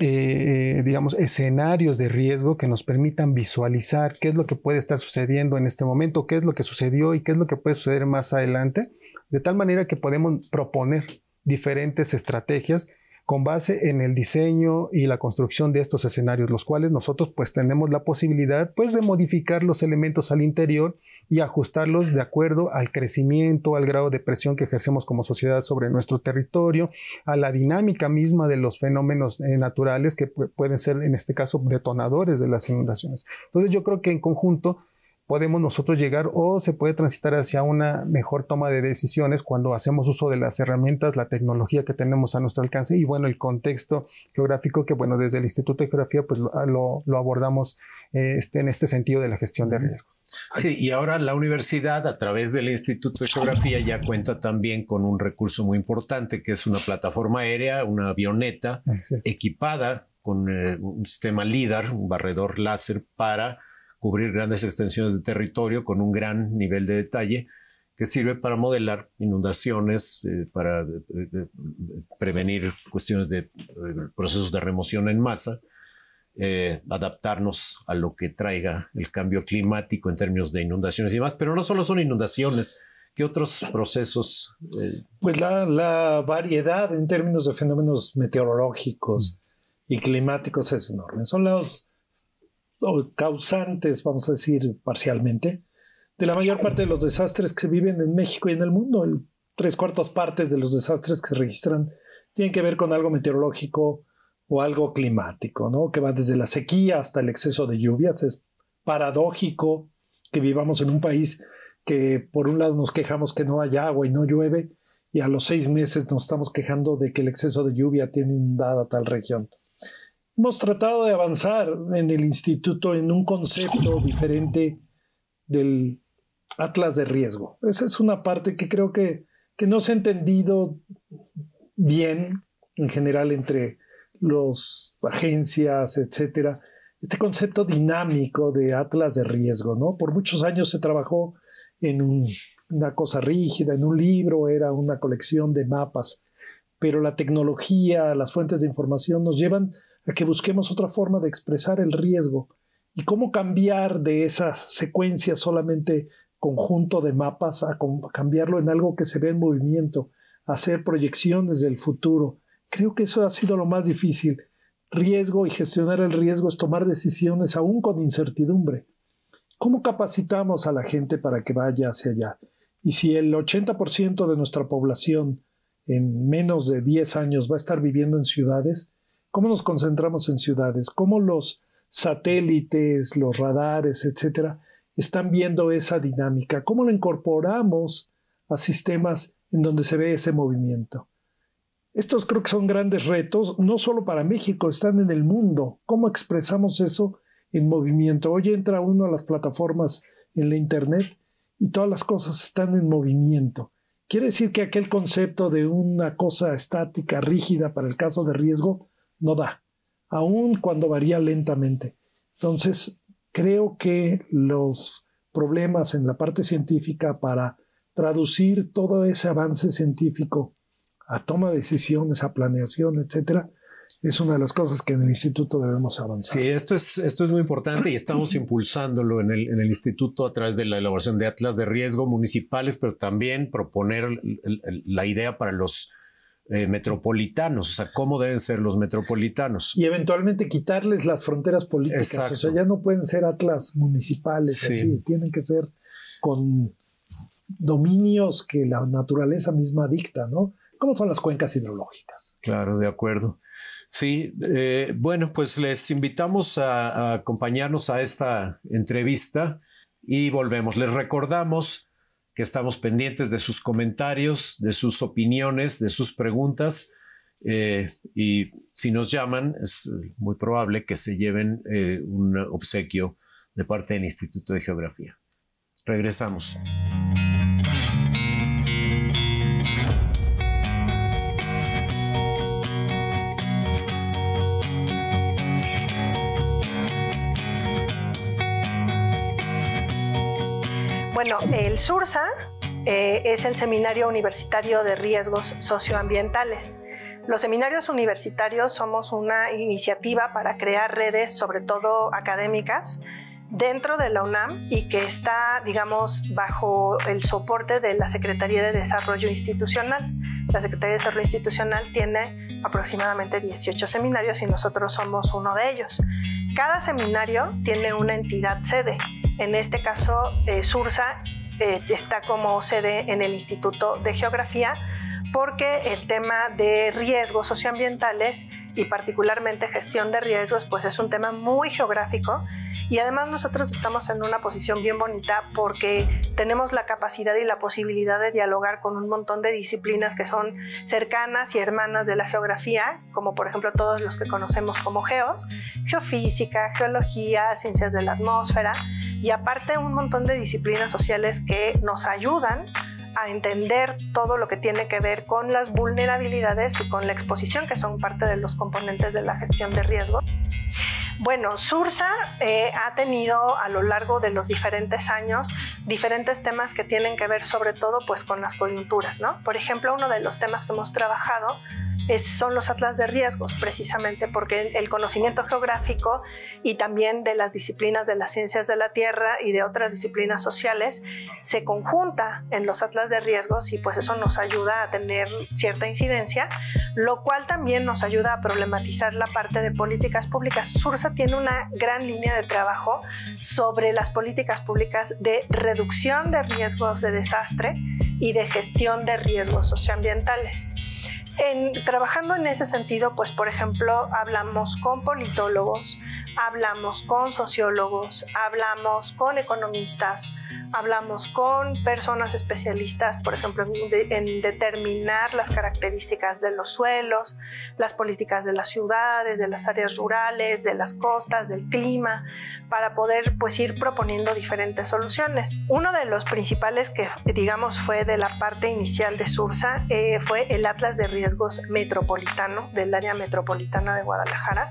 Speaker 3: eh, digamos, escenarios de riesgo que nos permitan visualizar qué es lo que puede estar sucediendo en este momento, qué es lo que sucedió y qué es lo que puede suceder más adelante, de tal manera que podemos proponer diferentes estrategias con base en el diseño y la construcción de estos escenarios, los cuales nosotros pues tenemos la posibilidad pues de modificar los elementos al interior y ajustarlos de acuerdo al crecimiento, al grado de presión que ejercemos como sociedad sobre nuestro territorio, a la dinámica misma de los fenómenos eh, naturales que pueden ser en este caso detonadores de las inundaciones. Entonces yo creo que en conjunto podemos nosotros llegar o se puede transitar hacia una mejor toma de decisiones cuando hacemos uso de las herramientas, la tecnología que tenemos a nuestro alcance y bueno, el contexto geográfico que bueno, desde el Instituto de Geografía pues lo, abordamos eh, este, en este sentido de la gestión de riesgo.
Speaker 2: Sí, y ahora la universidad a través del Instituto de Geografía ya cuenta también con un recurso muy importante que es una plataforma aérea, una avioneta ah, equipada con eh, un sistema LIDAR, un barredor láser para cubrir grandes extensiones de territorio con un gran nivel de detalle que sirve para modelar inundaciones, eh, para prevenir cuestiones de procesos de remoción en masa, eh, adaptarnos a lo que traiga el cambio climático en términos de inundaciones y demás, pero no solo son inundaciones.
Speaker 4: ¿Qué otros procesos? Eh? Pues la, variedad en términos de fenómenos meteorológicos y climáticos es enorme. Son los, o causantes, vamos a decir parcialmente, de la mayor parte de los desastres que se viven en México y en el mundo. tres cuartas partes de los desastres que se registran tienen que ver con algo meteorológico o algo climático, ¿no? Que va desde la sequía hasta el exceso de lluvias. Es paradójico que vivamos en un país que por un lado nos quejamos que no hay agua y no llueve, y a los seis meses nos estamos quejando de que el exceso de lluvia tiene inundada tal región hemos tratado de avanzar en el instituto en un concepto diferente del atlas de riesgo. Esa es una parte que creo que, que no se ha entendido bien en general entre las agencias, etcétera. Este concepto dinámico de atlas de riesgo, Por muchos años se trabajó en una cosa rígida, en un libro, era una colección de mapas, pero la tecnología, las fuentes de información nos llevan a que busquemos otra forma de expresar el riesgo y cómo cambiar de esa secuencia solamente conjunto de mapas a cambiarlo en algo que se ve en movimiento, hacer proyecciones del futuro. Creo que eso ha sido lo más difícil. Riesgo y gestionar el riesgo es tomar decisiones aún con incertidumbre. ¿Cómo capacitamos a la gente para que vaya hacia allá? Y si el 80% de nuestra población en menos de 10 años va a estar viviendo en ciudades, cómo nos concentramos en ciudades, cómo los satélites, los radares, etcétera, están viendo esa dinámica, cómo la incorporamos a sistemas en donde se ve ese movimiento. Estos creo que son grandes retos, no solo para México, están en el mundo. ¿Cómo expresamos eso en movimiento? Hoy entra uno a las plataformas en la Internet y todas las cosas están en movimiento. Quiere decir que aquel concepto de una cosa estática, rígida para el caso de riesgo, no da, aun cuando varía lentamente. Entonces, creo que los problemas en la parte científica para traducir todo ese avance científico a toma de decisiones, a planeación, etcétera, es una de las cosas que en el instituto debemos avanzar. Sí, esto es, esto es muy importante
Speaker 2: y estamos impulsándolo en el, en el, instituto a través de la elaboración de atlas de riesgo municipales, pero también proponer la idea para los eh, metropolitanos, o sea,
Speaker 4: cómo deben ser los metropolitanos. Y eventualmente quitarles las fronteras políticas, o sea, ya no pueden ser atlas municipales, tienen que ser con dominios que la naturaleza misma dicta, ¿no? ¿Cómo son las cuencas hidrológicas?
Speaker 2: Claro, de acuerdo. Sí, eh, bueno, pues les invitamos a acompañarnos a esta entrevista y volvemos. Les recordamos estamos pendientes de sus comentarios, de sus opiniones, de sus preguntas. Eh, y si nos llaman, es muy probable que se lleven eh, un obsequio de parte del Instituto de Geografía. Regresamos.
Speaker 8: Bueno, el SURSA eh, es el Seminario Universitario de Riesgos Socioambientales. Los seminarios universitarios somos una iniciativa para crear redes, sobre todo académicas, dentro de la UNAM y que está, digamos, bajo el soporte de la Secretaría de Desarrollo Institucional. La Secretaría de Desarrollo Institucional tiene aproximadamente 18 seminarios y nosotros somos uno de ellos. Cada seminario tiene una entidad sede. En este caso, eh, Sursa eh, está como sede en el Instituto de Geografía porque el tema de riesgos socioambientales y particularmente gestión de riesgos, pues es un tema muy geográfico y además nosotros estamos en una posición bien bonita porque tenemos la capacidad y la posibilidad de dialogar con un montón de disciplinas que son cercanas y hermanas de la geografía, como por ejemplo todos los que conocemos como geos, geofísica, geología, ciencias de la atmósfera y aparte un montón de disciplinas sociales que nos ayudan a entender todo lo que tiene que ver con las vulnerabilidades y con la exposición, que son parte de los componentes de la gestión de riesgo. Bueno, Sursa eh, ha tenido a lo largo de los diferentes años diferentes temas que tienen que ver sobre todo pues con las coyunturas, ¿no? Por ejemplo, uno de los temas que hemos trabajado son los atlas de riesgos, precisamente porque el conocimiento geográfico y también de las disciplinas de las ciencias de la Tierra y de otras disciplinas sociales se conjunta en los atlas de riesgos y pues eso nos ayuda a tener cierta incidencia, lo cual también nos ayuda a problematizar la parte de políticas públicas. Sursa tiene una gran línea de trabajo sobre las políticas públicas de reducción de riesgos de desastre y de gestión de riesgos socioambientales. En, trabajando en ese sentido, pues por ejemplo, hablamos con politólogos, hablamos con sociólogos, hablamos con economistas, hablamos con personas especialistas, por ejemplo, en, determinar las características de los suelos, las políticas de las ciudades, de las áreas rurales, de las costas, del clima, para poder pues ir proponiendo diferentes soluciones. Uno de los principales que digamos fue de la parte inicial de Sursa eh, fue el Atlas de Riesgos Metropolitano del área metropolitana de Guadalajara,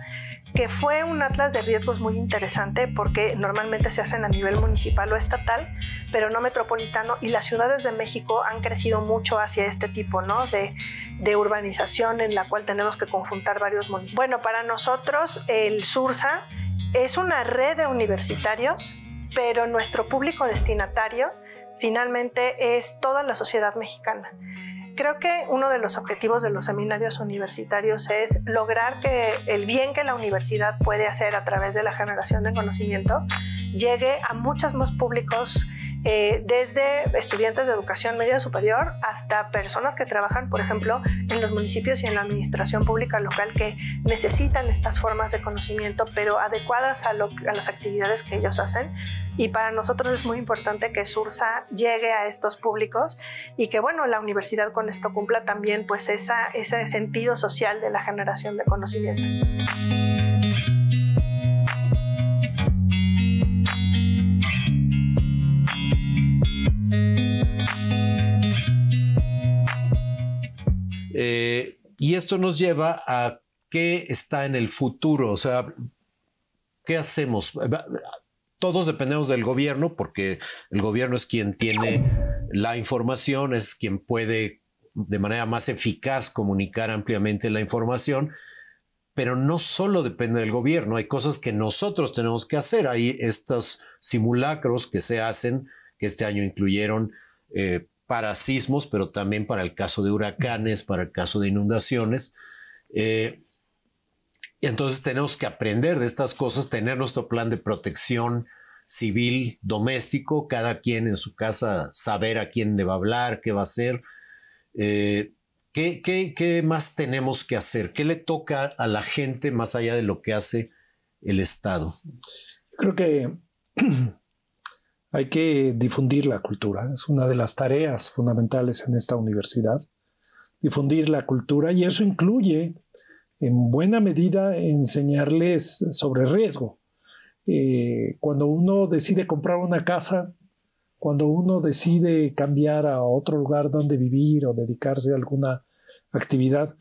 Speaker 8: que fue un atlas de riesgos muy interesante porque normalmente se hacen a nivel municipal o estatal, pero no metropolitano, y las ciudades de México han crecido mucho hacia este tipo ¿no? de, de urbanización en la cual tenemos que conjuntar varios municipios. Bueno, para nosotros el SURSA es una red de universitarios, pero nuestro público destinatario finalmente es toda la sociedad mexicana. Creo que uno de los objetivos de los seminarios universitarios es lograr que el bien que la universidad puede hacer a través de la generación de conocimiento llegue a muchos más públicos eh, desde estudiantes de educación media superior hasta personas que trabajan, por ejemplo, en los municipios y en la administración pública local que necesitan estas formas de conocimiento, pero adecuadas a, las actividades que ellos hacen. Y para nosotros es muy importante que Sursa llegue a estos públicos y que, bueno, la universidad con esto cumpla también pues ese sentido social de la generación de conocimiento.
Speaker 2: Eh, y esto nos lleva a qué está en el futuro, o sea, ¿qué hacemos? Todos dependemos del gobierno porque el gobierno es quien tiene la información, es quien puede de manera más eficaz comunicar ampliamente la información, pero no solo depende del gobierno, hay cosas que nosotros tenemos que hacer, hay estos simulacros que se hacen, que este año incluyeron... Eh, para sismos, pero también para el caso de huracanes, para el caso de inundaciones. Eh, entonces tenemos que aprender de estas cosas, tener nuestro plan de protección civil doméstico, cada quien en su casa saber a quién le va a hablar, qué va a hacer. Eh, ¿qué, qué, más tenemos que hacer? ¿Qué le toca a la gente más allá de lo que hace el Estado?
Speaker 4: Creo que hay que difundir la cultura, es una de las tareas fundamentales en esta universidad, difundir la cultura y eso incluye en buena medida enseñarles sobre riesgo. Eh, cuando uno decide comprar una casa, cuando uno decide cambiar a otro lugar donde vivir o dedicarse a alguna actividad,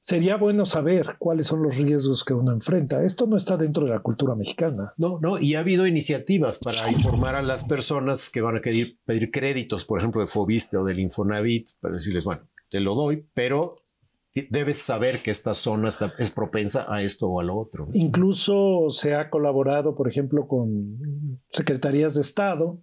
Speaker 4: sería bueno saber cuáles son los riesgos que uno enfrenta. Esto no está dentro de la cultura mexicana. No, no,
Speaker 2: y ha habido iniciativas para informar a las personas que van a pedir, pedir créditos, por ejemplo, de Fobiste o del Infonavit, para decirles, bueno, te lo doy, pero debes saber que esta zona es propensa a esto o a lo otro.
Speaker 4: Incluso se ha colaborado, por ejemplo, con secretarías de Estado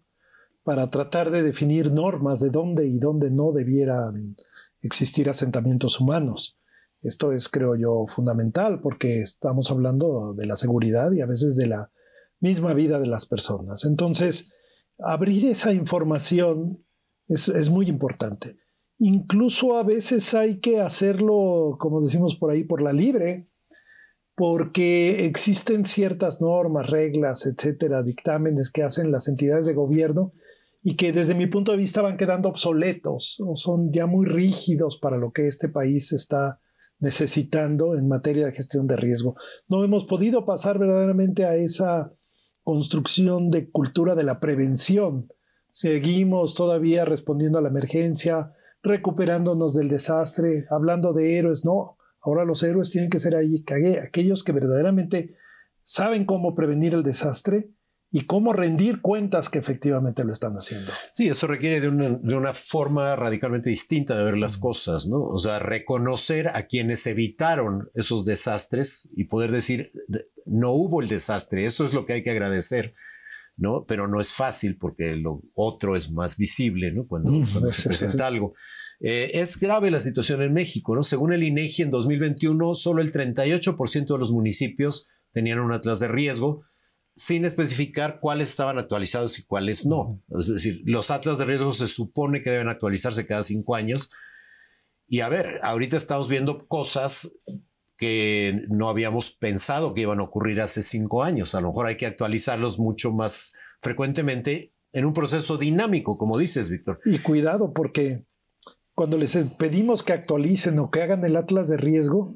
Speaker 4: para tratar de definir normas de dónde y dónde no debieran existir asentamientos humanos. Esto es, creo yo, fundamental porque estamos hablando de la seguridad y a veces de la misma vida de las personas. Entonces, abrir esa información es, muy importante. Incluso a veces hay que hacerlo, como decimos por ahí, por la libre, porque existen ciertas normas, reglas, etcétera, dictámenes que hacen las entidades de gobierno y que desde mi punto de vista van quedando obsoletos o son ya muy rígidos para lo que este país está necesitando en materia de gestión de riesgo. No hemos podido pasar verdaderamente a esa construcción de cultura de la prevención. Seguimos todavía respondiendo a la emergencia, recuperándonos del desastre, hablando de héroes, no. Ahora los héroes tienen que ser ahí, aquellos que verdaderamente saben cómo prevenir el desastre y cómo rendir cuentas que efectivamente lo están haciendo.
Speaker 2: Sí, eso requiere de una, forma radicalmente distinta de ver las cosas, ¿no? O sea, reconocer a quienes evitaron esos desastres y poder decir, no hubo el desastre, eso es lo que hay que agradecer. ¿no? Pero no es fácil porque lo otro es más visible, ¿no? Cuando, se presenta algo. Eh, es grave la situación en México, ¿no? Según el INEGI, en 2021 solo el 38% de los municipios tenían un atlas de riesgo, sin especificar cuáles estaban actualizados y cuáles no. Es decir, los atlas de riesgo se supone que deben actualizarse cada cinco años. Y a ver, ahorita estamos viendo cosas que no habíamos pensado que iban a ocurrir hace cinco años. A lo mejor hay que actualizarlos mucho más frecuentemente en un proceso dinámico, como dices, Víctor.
Speaker 4: Y cuidado, porque cuando les pedimos que actualicen o que hagan el atlas de riesgo,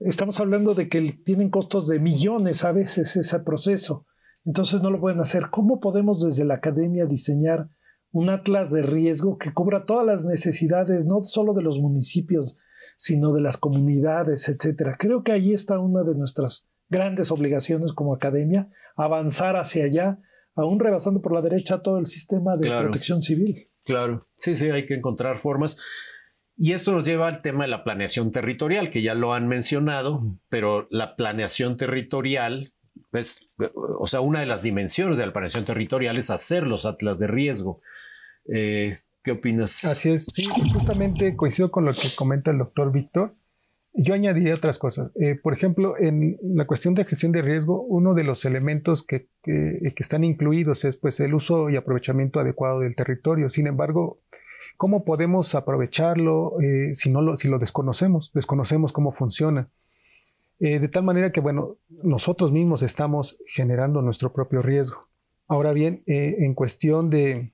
Speaker 4: estamos hablando de que tienen costos de millones a veces ese proceso. Entonces no lo pueden hacer. ¿Cómo podemos desde la academia diseñar un atlas de riesgo que cubra todas las necesidades, no solo de los municipios, sino de las comunidades, etcétera? Creo que ahí está una de nuestras grandes obligaciones como academia, avanzar hacia allá, aún rebasando por la derecha todo el sistema de protección civil.
Speaker 2: Claro, sí, sí, hay que encontrar formas. Y esto nos lleva al tema de la planeación territorial, que ya lo han mencionado, pero la planeación territorial, pues, o sea, una de las dimensiones de la planeación territorial es hacer los atlas de riesgo. Eh, ¿Qué opinas?
Speaker 3: Así es, sí, justamente coincido con lo que comenta el doctor Víctor. Yo añadiría otras cosas. Eh, por ejemplo, en la cuestión de gestión de riesgo, uno de los elementos que, están incluidos es pues, el uso y aprovechamiento adecuado del territorio. Sin embargo, ¿Cómo podemos aprovecharlo eh, si, no lo, si lo desconocemos? Desconocemos cómo funciona. Eh, de tal manera que, bueno, nosotros mismos estamos generando nuestro propio riesgo. Ahora bien, eh, en cuestión de,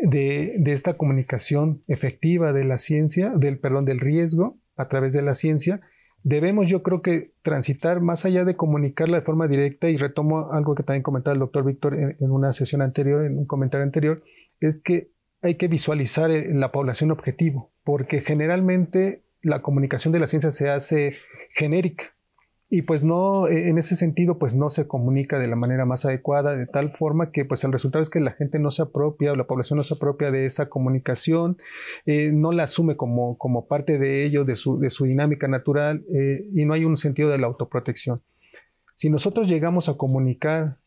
Speaker 3: de, esta comunicación efectiva de la ciencia, del, perdón, del riesgo a través de la ciencia, debemos yo creo que transitar más allá de comunicarla de forma directa y retomo algo que también comentaba el doctor Víctor en, una sesión anterior, en un comentario anterior, es que hay que visualizar eh, la población objetivo, porque generalmente la comunicación de la ciencia se hace genérica y pues no, e, en ese sentido, pues no se comunica de la manera más adecuada, de tal forma que pues el resultado es que la gente no se apropia o la población no se apropia de esa comunicación, eh, no la asume como, como parte de ello, de su, dinámica natural eh, y no hay un sentido de la autoprotección. Si nosotros llegamos a comunicar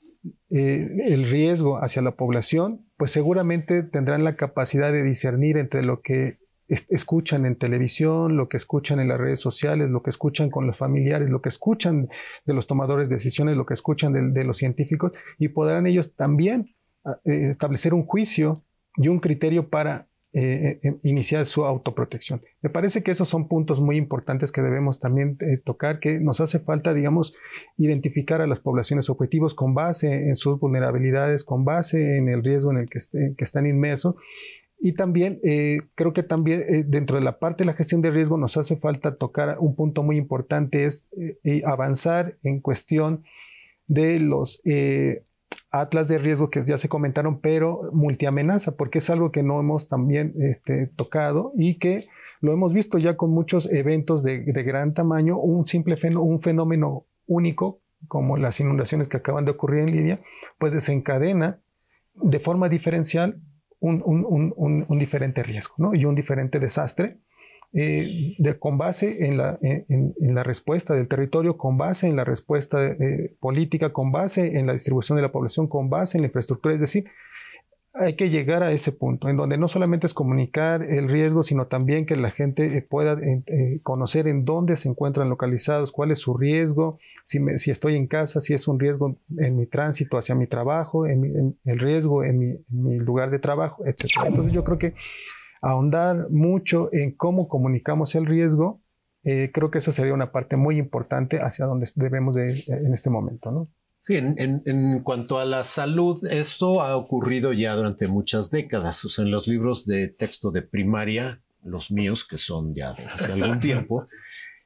Speaker 3: eh, el riesgo hacia la población, pues seguramente tendrán la capacidad de discernir entre lo que escuchan en televisión, lo que escuchan en las redes sociales, lo que escuchan con los familiares, lo que escuchan de los tomadores de decisiones, lo que escuchan de, de los científicos, y podrán ellos también ah, eh, establecer un juicio y un criterio para eh, eh, iniciar su autoprotección. Me parece que esos son puntos muy importantes que debemos también eh, tocar, que nos hace falta, digamos, identificar a las poblaciones objetivos con base en sus vulnerabilidades, con base en el riesgo en el que, están inmersos. Y también, creo que también dentro de la parte de la gestión de riesgo nos hace falta tocar un punto muy importante, es avanzar en cuestión de los eh, atlas de riesgo que ya se comentaron, pero multiamenaza, porque es algo que no hemos también este, tocado y que lo hemos visto ya con muchos eventos de, gran tamaño, un simple un fenómeno único como las inundaciones que acaban de ocurrir en Libia, pues desencadena de forma diferencial un, diferente riesgo y un diferente desastre eh, con base en la, en, la, respuesta del territorio, con base en la respuesta eh, política, con base en la distribución de la población, con base en la infraestructura. Es decir, hay que llegar a ese punto en donde no solamente es comunicar el riesgo, sino también que la gente eh, pueda conocer en dónde se encuentran localizados, cuál es su riesgo, si, si, estoy en casa, si es un riesgo en mi tránsito hacia mi trabajo, en, el riesgo en mi, en mi, lugar de trabajo, etc. Entonces yo creo que ahondar mucho en cómo comunicamos el riesgo, eh, creo que esa sería una parte muy importante hacia donde debemos de ir eh, en este momento, ¿no?
Speaker 2: Sí, en, cuanto a la salud, esto ha ocurrido ya durante muchas décadas. O en los libros de texto de primaria, los míos, que son ya de hace algún tiempo,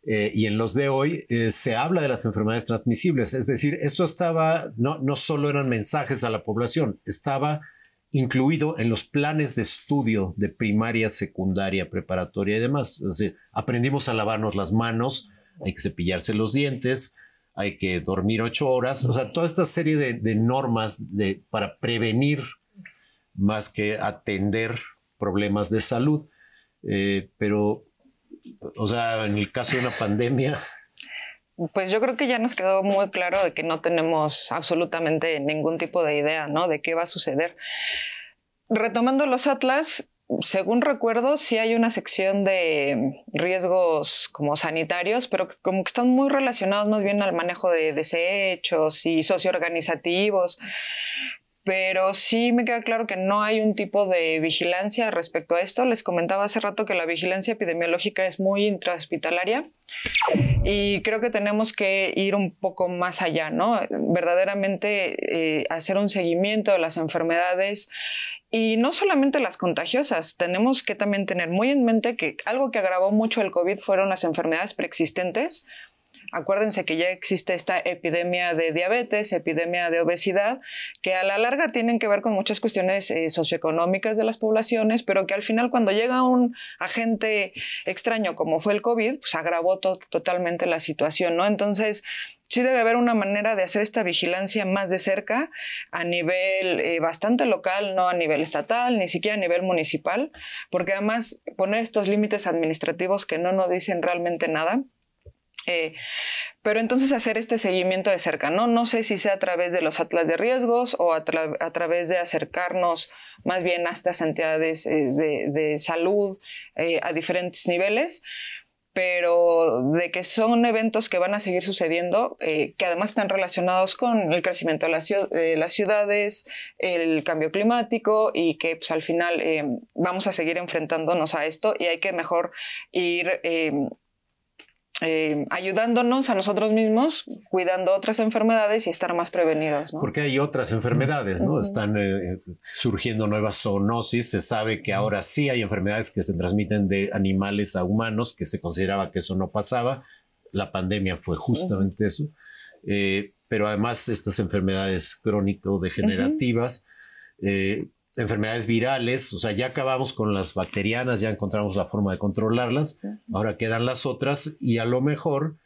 Speaker 2: eh, y en los de hoy, se habla de las enfermedades transmisibles. Es decir, esto estaba, no, no solo eran mensajes a la población, estaba incluido en los planes de estudio de primaria, secundaria, preparatoria y demás. aprendimos a lavarnos las manos, hay que cepillarse los dientes, hay que dormir ocho horas, o sea, toda esta serie de, normas para prevenir más que atender problemas de salud. Eh, pero, o sea, en el caso de una pandemia,
Speaker 5: pues yo creo que ya nos quedó muy claro de que no tenemos absolutamente ningún tipo de idea, De qué va a suceder. Retomando los atlas, según recuerdo, sí hay una sección de riesgos como sanitarios, pero como que están muy relacionados más bien al manejo de desechos y socioorganizativos. Pero sí me queda claro que no hay un tipo de vigilancia respecto a esto. Les comentaba hace rato que la vigilancia epidemiológica es muy intrahospitalaria y creo que tenemos que ir un poco más allá, ¿no? Verdaderamente eh, hacer un seguimiento de las enfermedades y no solamente las contagiosas, tenemos que también tener muy en mente que algo que agravó mucho el COVID fueron las enfermedades preexistentes, Acuérdense que ya existe esta epidemia de diabetes, epidemia de obesidad, que a la larga tienen que ver con muchas cuestiones eh, socioeconómicas de las poblaciones, pero que al final cuando llega un agente extraño como fue el COVID, pues agravó totalmente la situación, ¿no? Entonces, sí debe haber una manera de hacer esta vigilancia más de cerca a nivel eh, bastante local, no a nivel estatal, ni siquiera a nivel municipal, porque además poner estos límites administrativos que no nos dicen realmente nada, eh, pero entonces hacer este seguimiento de cerca, ¿no? sé si sea a través de los atlas de riesgos o a, través de acercarnos más bien a estas entidades eh, de, salud eh, a diferentes niveles, pero de que son eventos que van a seguir sucediendo, que además están relacionados con el crecimiento de las, ciudades, el cambio climático y que pues, al final vamos a seguir enfrentándonos a esto y hay que mejor ir eh, ayudándonos a nosotros mismos, cuidando otras enfermedades y estar más prevenidos.
Speaker 2: Porque hay otras enfermedades, ¿no? Están eh, eh, surgiendo nuevas zoonosis. Se sabe que ahora sí hay enfermedades que se transmiten de animales a humanos, que se consideraba que eso no pasaba. La pandemia fue justamente eso. pero además estas enfermedades crónico-degenerativas enfermedades virales, o sea, ya acabamos con las bacterianas, ya encontramos la forma de controlarlas, ahora quedan las otras y a lo mejor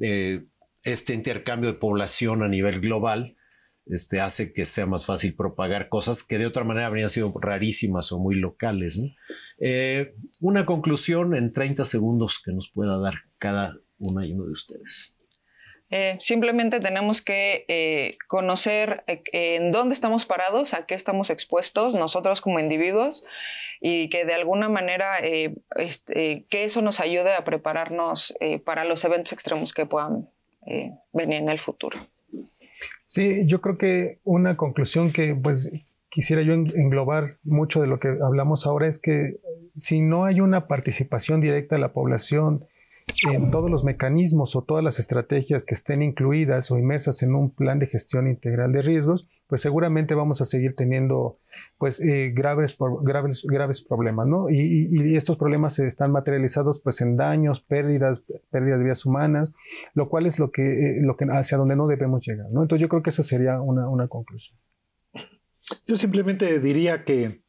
Speaker 2: eh, este intercambio de población a nivel global este, hace que sea más fácil propagar cosas que de otra manera habrían sido rarísimas o muy locales. Eh, una conclusión en 30 segundos que nos pueda dar cada y
Speaker 7: uno de ustedes.
Speaker 5: Eh, simplemente tenemos que eh, conocer eh, en dónde estamos parados, a qué estamos expuestos nosotros como individuos y que de alguna manera este, que eso nos ayude a prepararnos para los eventos extremos que puedan venir en el futuro.
Speaker 3: Sí, yo creo que una conclusión que pues quisiera yo englobar mucho de lo que hablamos ahora es que si no hay una participación directa de la población, en todos los mecanismos o todas las estrategias que estén incluidas o inmersas en un plan de gestión integral de riesgos, pues seguramente vamos a seguir teniendo pues eh, graves, graves, graves problemas, ¿no? Y, estos problemas están materializados pues en daños, pérdidas, pérdidas de vidas humanas, lo cual es lo que, eh, lo que hacia donde no debemos llegar, ¿no? Entonces yo creo que esa sería una, una conclusión.
Speaker 4: Yo simplemente diría que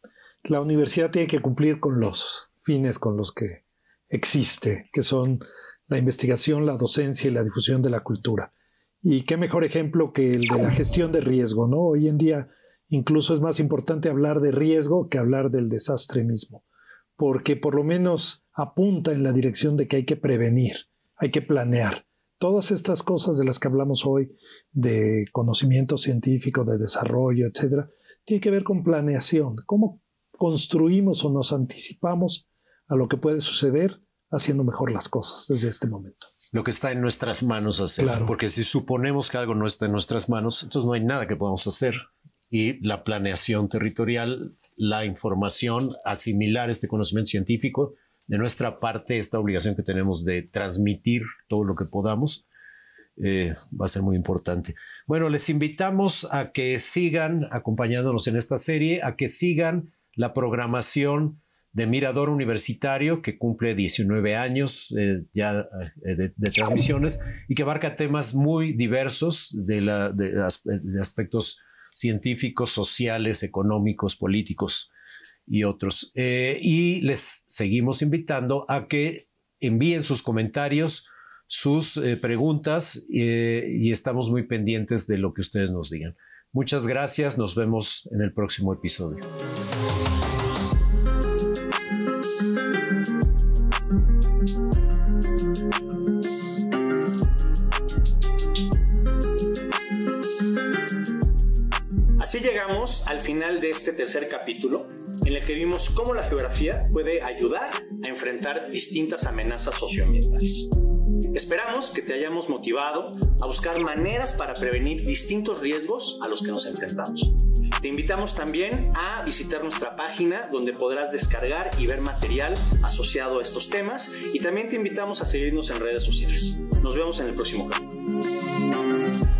Speaker 4: la universidad tiene que cumplir con los fines con los que existe, que son la investigación, la docencia y la difusión de la cultura. Y qué mejor ejemplo que el de la gestión de riesgo, ¿no? Hoy en día incluso es más importante hablar de riesgo que hablar del desastre mismo, porque por lo menos apunta en la dirección de que hay que prevenir, hay que planear. Todas estas cosas de las que hablamos hoy, de conocimiento científico, de desarrollo, etcétera, tiene que ver con planeación, cómo construimos o nos anticipamos a lo que puede suceder haciendo mejor las cosas desde este momento.
Speaker 2: Lo que está en nuestras manos hacer, porque si suponemos que algo no está en nuestras manos, entonces no hay nada que podamos hacer. Y la planeación territorial, la información, asimilar este conocimiento científico, de nuestra parte, esta obligación que tenemos de transmitir todo lo que podamos, eh, va a ser muy importante. Bueno, les invitamos a que sigan acompañándonos en esta serie, a que sigan la programación de Mirador Universitario, que cumple 19 años eh, ya eh, de, transmisiones y que abarca temas muy diversos de, la, de, aspectos científicos, sociales, económicos, políticos y otros. Eh, y les seguimos invitando a que envíen sus comentarios, sus preguntas y estamos muy pendientes de lo que ustedes nos digan. Muchas gracias, nos vemos en el próximo episodio.
Speaker 1: llegamos al final de este tercer capítulo, en el que vimos cómo la geografía puede ayudar a enfrentar distintas amenazas socioambientales. Esperamos que te hayamos motivado a buscar maneras para prevenir distintos riesgos a los que nos enfrentamos. Te invitamos también a visitar nuestra página donde podrás descargar y ver material asociado a estos temas y también te invitamos a seguirnos en redes sociales. Nos vemos en el próximo capítulo.